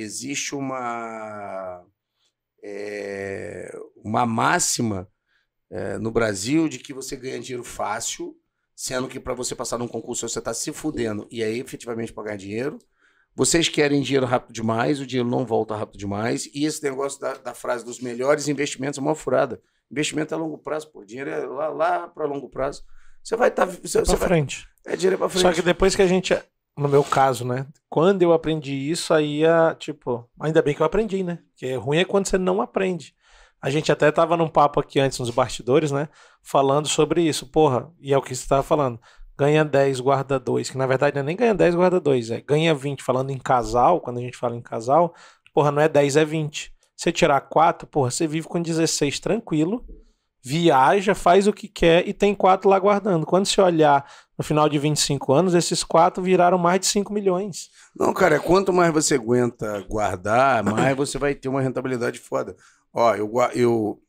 existe uma, é, uma máxima é, no Brasil de que você ganha dinheiro fácil, sendo que para você passar num concurso você está se fudendo e aí efetivamente pagar dinheiro. Vocês querem dinheiro rápido demais, o dinheiro não volta rápido demais. E esse negócio da, da frase dos melhores investimentos é uma furada. Investimento é a longo prazo, pô. Dinheiro é lá, lá para longo prazo. Você vai estar. Tá, é você, é frente. Vai, é dinheiro é para frente. Só que depois que a gente no meu caso, né? Quando eu aprendi isso, aí, a, tipo, ainda bem que eu aprendi, né? Porque ruim é quando você não aprende. A gente até tava num papo aqui antes nos bastidores, né? Falando sobre isso. Porra, e é o que você tava falando. Ganha 10, guarda 2. Que na verdade não é nem ganha 10, guarda 2. É ganha 20. Falando em casal, quando a gente fala em casal, porra, não é 10, é 20. Você tirar 4, porra, você vive com 16 tranquilo viaja, faz o que quer e tem quatro lá guardando. Quando você olhar no final de 25 anos, esses quatro viraram mais de 5 milhões. Não, cara, é quanto mais você aguenta guardar, mais você vai ter uma rentabilidade foda. Ó, eu, eu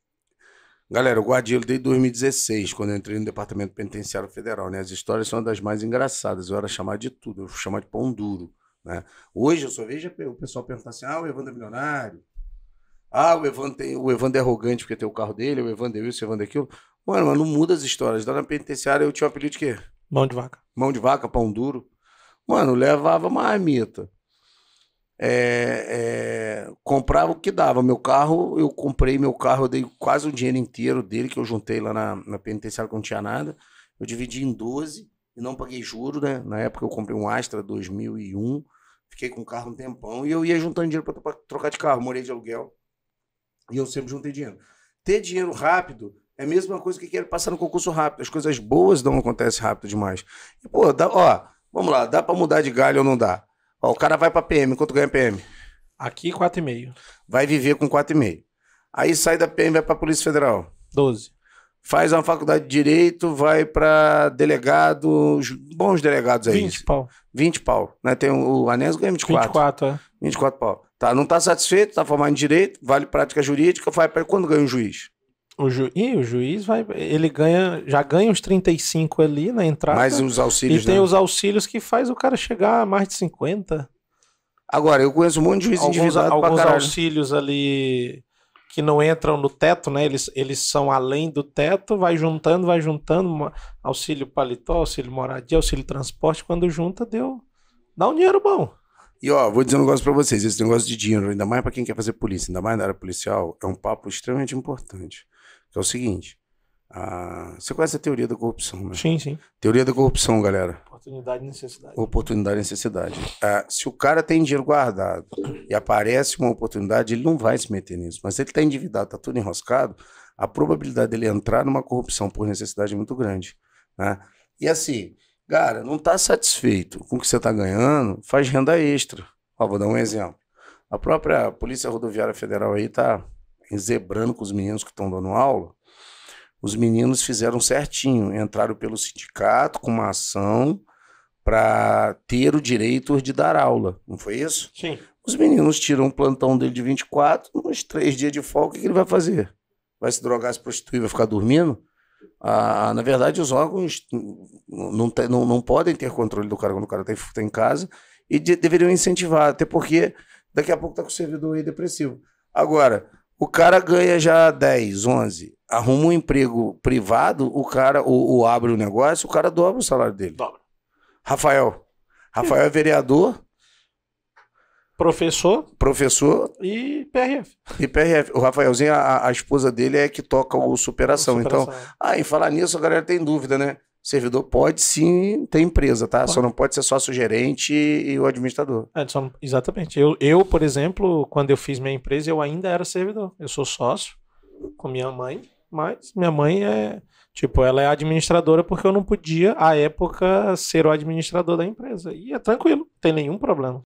Galera, eu guardei ele desde 2016, quando eu entrei no Departamento Penitenciário Federal, né? As histórias são das mais engraçadas. Eu era chamado de tudo, eu fui chamado de pão duro, né? Hoje eu só vejo o pessoal perguntar assim: ah, o Evandro é milionário, ah, o Evan, tem, o Evan é arrogante porque tem o carro dele, o Evan deu isso, o Evan daquilo. Mano, mas não muda as histórias. Lá na penitenciária eu tinha o um apelido de quê? Mão de vaca. Mão de vaca, pão duro. Mano, levava marmita. É, é, comprava o que dava. Meu carro, eu comprei meu carro, eu dei quase o dinheiro inteiro dele que eu juntei lá na, na penitenciária que não tinha nada. Eu dividi em 12 e não paguei juro, né? Na época eu comprei um Astra 2001, fiquei com o carro um tempão e eu ia juntando dinheiro para trocar de carro. Morei de aluguel. E eu sempre juntei dinheiro. Ter dinheiro rápido é a mesma coisa que quero passar no concurso rápido. As coisas boas não acontecem rápido demais. E, pô, dá, ó, vamos lá, dá para mudar de galho ou não dá? Ó, o cara vai para PM, quanto ganha PM? Aqui, 4,5. Vai viver com 4,5. Aí sai da PM, vai para Polícia Federal. 12 faz uma faculdade de direito, vai para delegados, bons delegados aí. 20 pau. 20 pau. Né? Tem o, o Anésio ganha 24. 24, é. 24 pau. Tá, não está satisfeito, está formado em direito, vale prática jurídica, vai para quando ganha o juiz? O ju... E o juiz vai. Ele ganha, já ganha uns 35 ali na entrada. Mais os auxílios. E tem não. Né? os auxílios que faz o cara chegar a mais de 50. Agora, eu conheço um monte de juiz individual. alguns, endividado. Alguns auxílios ali que não entram no teto, né? Eles, eles são além do teto, vai juntando, vai juntando. Auxílio paletó, auxílio moradia, auxílio transporte. Quando junta, deu. Dá um dinheiro bom. E ó, vou dizer um negócio para vocês, esse negócio de dinheiro, ainda mais para quem quer fazer polícia, ainda mais na área policial, é um papo extremamente importante. Que é o seguinte, a... você conhece a teoria da corrupção, né? Sim, sim. Teoria da corrupção, galera. Oportunidade e necessidade. Oportunidade e necessidade. Ah, se o cara tem dinheiro guardado e aparece uma oportunidade, ele não vai se meter nisso. Mas se ele tá endividado, tá tudo enroscado, a probabilidade dele entrar numa corrupção por necessidade é muito grande, né? E assim, Cara, não está satisfeito com o que você está ganhando, faz renda extra. Ó, vou dar um exemplo. A própria Polícia Rodoviária Federal aí está zebrando com os meninos que estão dando aula. Os meninos fizeram certinho, entraram pelo sindicato com uma ação para ter o direito de dar aula, não foi isso? Sim. Os meninos tiram o plantão dele de 24, nos três dias de folga, o que ele vai fazer? Vai se drogar, se prostituir, vai ficar dormindo? Ah, ah, na verdade, os órgãos não, tem, não, não, podem ter controle do cara quando o cara está em casa e de, deveriam incentivar, até porque daqui a pouco está com o servidor aí depressivo. Agora, o cara ganha já 10, 11, arruma um emprego privado, o cara ou, abre o um negócio, o cara dobra o salário dele. Dobra. Rafael. Rafael é vereador, Professor. Professor. E PRF. E PRF. O Rafaelzinho, a, a esposa dele é que toca o Superação. O então, superação. Ah, então, aí, falar nisso, a galera tem dúvida, né? Servidor pode sim ter empresa, tá? Pode. Só não pode ser sócio gerente e o administrador. É, só, exatamente. Eu, eu, por exemplo, quando eu fiz minha empresa, eu ainda era servidor. Eu sou sócio com minha mãe, mas minha mãe é, tipo, ela é administradora porque eu não podia, à época, ser o administrador da empresa. E é tranquilo, tem nenhum problema.